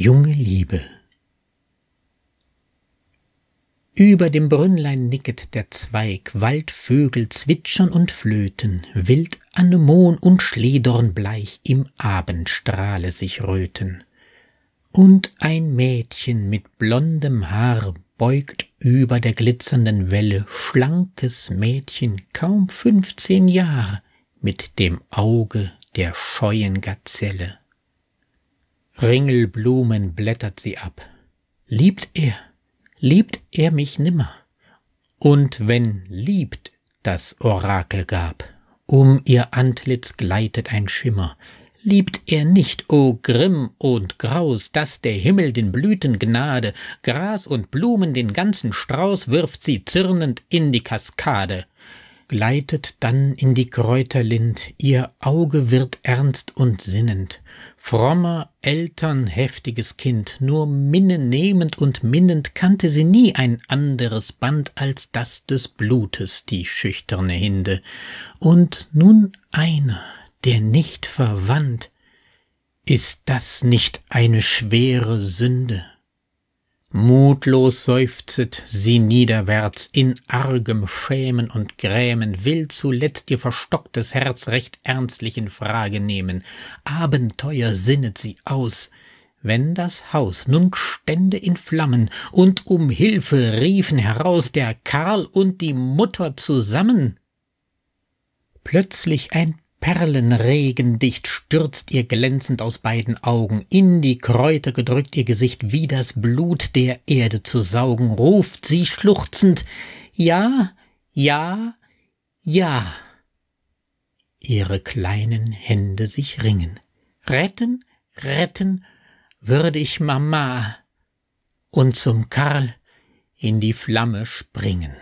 Junge Liebe Über dem Brünnlein nicket der Zweig, Waldvögel zwitschern und flöten, wild Anemon und bleich im Abendstrahle sich röten. Und ein Mädchen mit blondem Haar beugt über der glitzernden Welle, schlankes Mädchen, kaum fünfzehn Jahr, mit dem Auge der scheuen Gazelle. Ringelblumen blättert sie ab. Liebt er, liebt er mich nimmer. Und wenn liebt das Orakel gab, um ihr Antlitz gleitet ein Schimmer, liebt er nicht, o oh Grimm und Graus, daß der Himmel den Blüten Gnade, Gras und Blumen den ganzen Strauß wirft sie zürnend in die Kaskade gleitet dann in die Kräuterlind, ihr Auge wird ernst und sinnend, frommer Eltern heftiges Kind, nur minnen nehmend und minnend kannte sie nie ein anderes Band als das des Blutes, die schüchterne Hinde. Und nun einer, der nicht verwandt, ist das nicht eine schwere Sünde? Mutlos seufzet sie niederwärts, in argem Schämen und Grämen, will zuletzt ihr verstocktes Herz recht ernstlich in Frage nehmen. Abenteuer sinnet sie aus. Wenn das Haus nun stände in Flammen, und um Hilfe riefen heraus der Karl und die Mutter zusammen. Plötzlich ein Perlenregendicht stürzt ihr glänzend aus beiden Augen, in die Kräuter gedrückt ihr Gesicht, wie das Blut der Erde zu saugen, ruft sie schluchzend, ja, ja, ja. Ihre kleinen Hände sich ringen. Retten, retten, würde ich Mama und zum Karl in die Flamme springen.